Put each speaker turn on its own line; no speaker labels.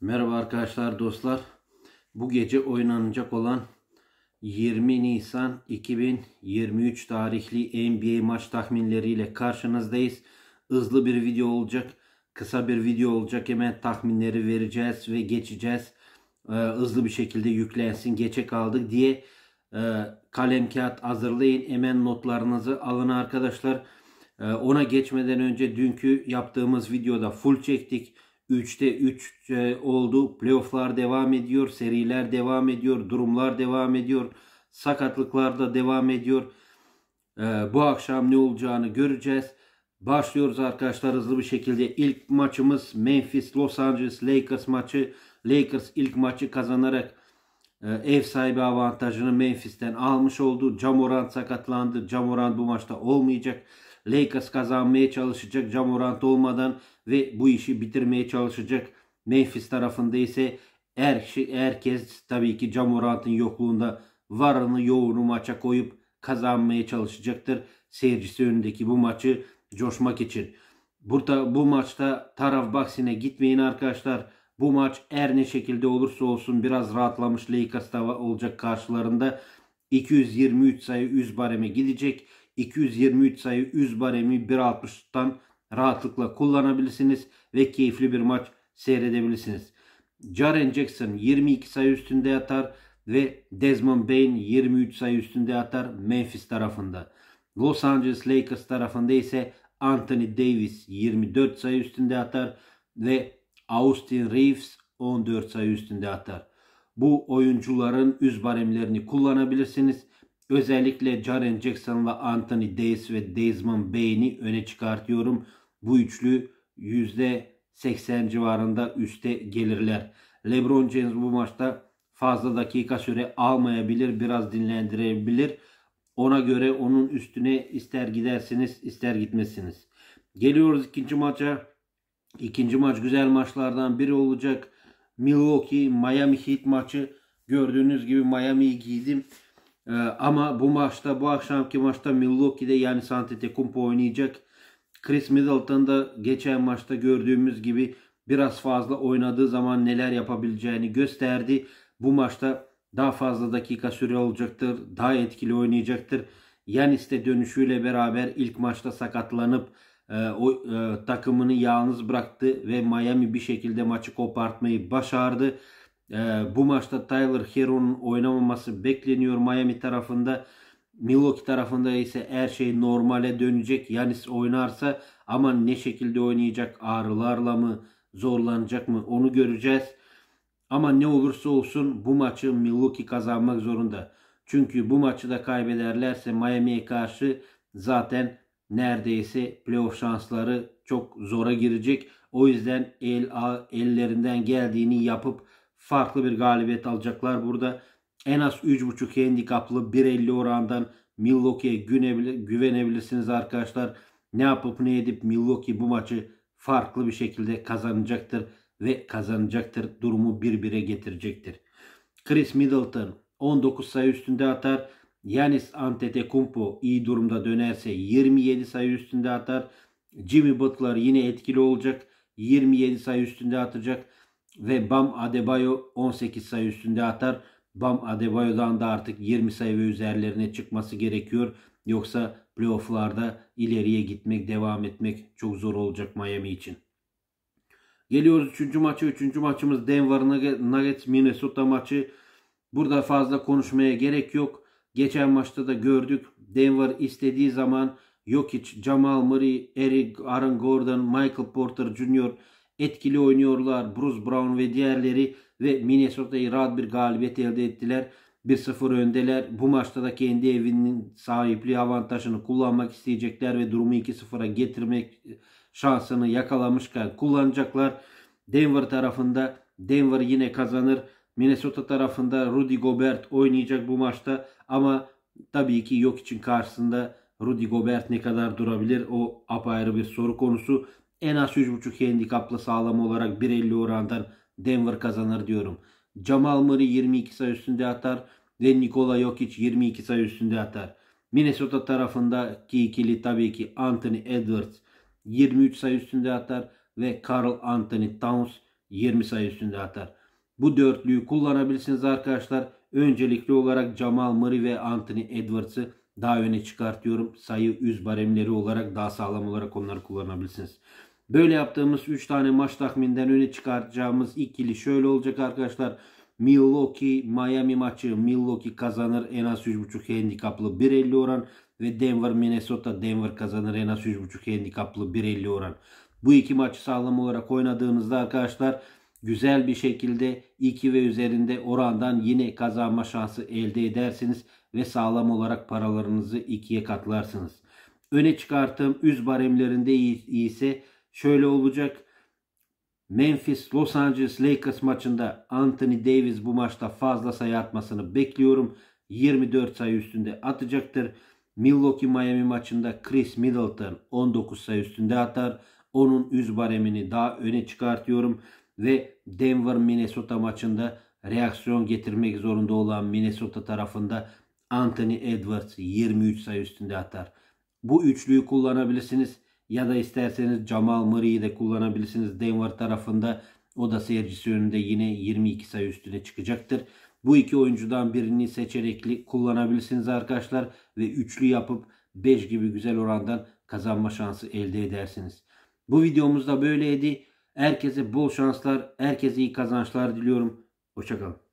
Merhaba arkadaşlar dostlar. Bu gece oynanacak olan 20 Nisan 2023 tarihli NBA maç tahminleriyle karşınızdayız. Hızlı bir video olacak. Kısa bir video olacak. Hemen tahminleri vereceğiz ve geçeceğiz. Ee, hızlı bir şekilde yüklensin. Geçe kaldık diye e, kalem kağıt hazırlayın. Hemen notlarınızı alın arkadaşlar. Ee, ona geçmeden önce dünkü yaptığımız videoda full çektik. 3'te 3 e, oldu. Playoff'lar devam ediyor. Seriler devam ediyor. Durumlar devam ediyor. Sakatlıklar da devam ediyor. E, bu akşam ne olacağını göreceğiz. Başlıyoruz arkadaşlar hızlı bir şekilde. İlk maçımız Memphis Los Angeles Lakers maçı. Lakers ilk maçı kazanarak e, ev sahibi avantajını Memphis'ten almış oldu. Camoran sakatlandı. Camoran bu maçta olmayacak. Lakers kazanmaya çalışacak Jamorant olmadan ve bu işi bitirmeye çalışacak. Memphis tarafında ise her, şey, herkes tabii ki Jamorant'ın yokluğunda varını yoğunu maça koyup kazanmaya çalışacaktır. Seyircisi önündeki bu maçı coşmak için. Burada bu maçta taraf baksine gitmeyin arkadaşlar. Bu maç er ne şekilde olursa olsun biraz rahatlamış Lakers olacak karşılarında. 223 sayı üz bareme gidecek. 223 sayı üz baremi 1.60'tan rahatlıkla kullanabilirsiniz ve keyifli bir maç seyredebilirsiniz. Jaren Jackson 22 sayı üstünde atar ve Desmond Bain 23 sayı üstünde atar Memphis tarafında. Los Angeles Lakers tarafında ise Anthony Davis 24 sayı üstünde atar ve Austin Reeves 14 sayı üstünde atar. Bu oyuncuların üz baremlerini kullanabilirsiniz. Özellikle Jaren Jackson ve Anthony Davis ve Desmond Bain'i öne çıkartıyorum. Bu üçlü %80 civarında üste gelirler. LeBron James bu maçta fazla dakika süre almayabilir. Biraz dinlendirebilir. Ona göre onun üstüne ister gidersiniz ister gitmesiniz. Geliyoruz ikinci maça. İkinci maç güzel maçlardan biri olacak. Milwaukee Miami Heat maçı. Gördüğünüz gibi Miami'yi giydim. Ee, ama bu maçta, bu akşamki maçta Milwaukee'de yani Santetekumpo oynayacak. Chris Middleton da geçen maçta gördüğümüz gibi biraz fazla oynadığı zaman neler yapabileceğini gösterdi. Bu maçta daha fazla dakika süre olacaktır. Daha etkili oynayacaktır. Yanis'te dönüşüyle beraber ilk maçta sakatlanıp e, o e, takımını yalnız bıraktı ve Miami bir şekilde maçı kopartmayı başardı. Ee, bu maçta Tyler Hero'nun oynamaması bekleniyor Miami tarafında. Milwaukee tarafında ise her şey normale dönecek. Yanis oynarsa ama ne şekilde oynayacak? Ağrılarla mı? Zorlanacak mı? Onu göreceğiz. Ama ne olursa olsun bu maçı Milwaukee kazanmak zorunda. Çünkü bu maçı da kaybederlerse Miami'ye karşı zaten neredeyse playoff şansları çok zora girecek. O yüzden el, ellerinden geldiğini yapıp farklı bir galibiyet alacaklar. Burada en az 3.5 handikaplı 1.50 orandan Milwaukee'ye güvenebilirsiniz arkadaşlar. Ne yapıp ne edip Milwaukee bu maçı farklı bir şekilde kazanacaktır ve kazanacaktır. Durumu bir bire getirecektir. Chris Middleton 19 sayı üstünde atar. Yanis Antetokounmpo iyi durumda dönerse 27 sayı üstünde atar. Jimmy Butler yine etkili olacak. 27 sayı üstünde atacak ve Bam Adebayo 18 sayı üstünde atar. Bam Adebayo'dan da artık 20 sayı ve üzerlerine çıkması gerekiyor. Yoksa playofflarda ileriye gitmek, devam etmek çok zor olacak Miami için. Geliyoruz 3. maçı. 3. maçımız Denver Nuggets Minnesota maçı. Burada fazla konuşmaya gerek yok. Geçen maçta da gördük. Denver istediği zaman Jokic, Jamal Murray, Eric Aaron Gordon, Michael Porter Jr etkili oynuyorlar. Bruce Brown ve diğerleri ve Minnesota'yı rahat bir galibiyet elde ettiler. 1-0 öndeler. Bu maçta da kendi evinin sahipliği avantajını kullanmak isteyecekler ve durumu 2-0'a getirmek şansını yakalamışken kullanacaklar. Denver tarafında Denver yine kazanır. Minnesota tarafında Rudy Gobert oynayacak bu maçta ama tabii ki yok için karşısında Rudy Gobert ne kadar durabilir o apayrı bir soru konusu. En az 3.5 handikapla sağlam olarak 1.50 orandan Denver kazanır diyorum. Jamal Murray 22 sayı üstünde atar ve Nikola Jokic 22 sayı üstünde atar. Minnesota tarafındaki ikili tabii ki Anthony Edwards 23 sayı üstünde atar ve Carl Anthony Towns 20 sayı üstünde atar. Bu dörtlüyü kullanabilirsiniz arkadaşlar. Öncelikli olarak Jamal Murray ve Anthony Edwards'ı daha öne çıkartıyorum. Sayı üz baremleri olarak daha sağlam olarak onları kullanabilirsiniz. Böyle yaptığımız 3 tane maç tahminden öne çıkartacağımız ikili şöyle olacak arkadaşlar. Milwaukee Miami maçı Milwaukee kazanır en az 3.5 handikaplı 1.50 oran ve Denver Minnesota Denver kazanır en az 3.5 handikaplı 1.50 oran. Bu iki maçı sağlam olarak oynadığınızda arkadaşlar güzel bir şekilde 2 ve üzerinde orandan yine kazanma şansı elde edersiniz ve sağlam olarak paralarınızı ikiye katlarsınız. Öne çıkarttığım üz baremlerinde iyi ise şöyle olacak. Memphis Los Angeles Lakers maçında Anthony Davis bu maçta fazla sayı atmasını bekliyorum. 24 sayı üstünde atacaktır. Milwaukee Miami maçında Chris Middleton 19 sayı üstünde atar. Onun üz baremini daha öne çıkartıyorum ve Denver Minnesota maçında reaksiyon getirmek zorunda olan Minnesota tarafında Anthony Edwards 23 sayı üstünde atar. Bu üçlüyü kullanabilirsiniz ya da isterseniz Jamal Murray'i de kullanabilirsiniz. Denver tarafında o da seyircisi önünde yine 22 sayı üstüne çıkacaktır. Bu iki oyuncudan birini seçerekli kullanabilirsiniz arkadaşlar ve üçlü yapıp 5 gibi güzel orandan kazanma şansı elde edersiniz. Bu videomuz da böyleydi. Herkese bol şanslar, herkese iyi kazançlar diliyorum. Hoşçakalın.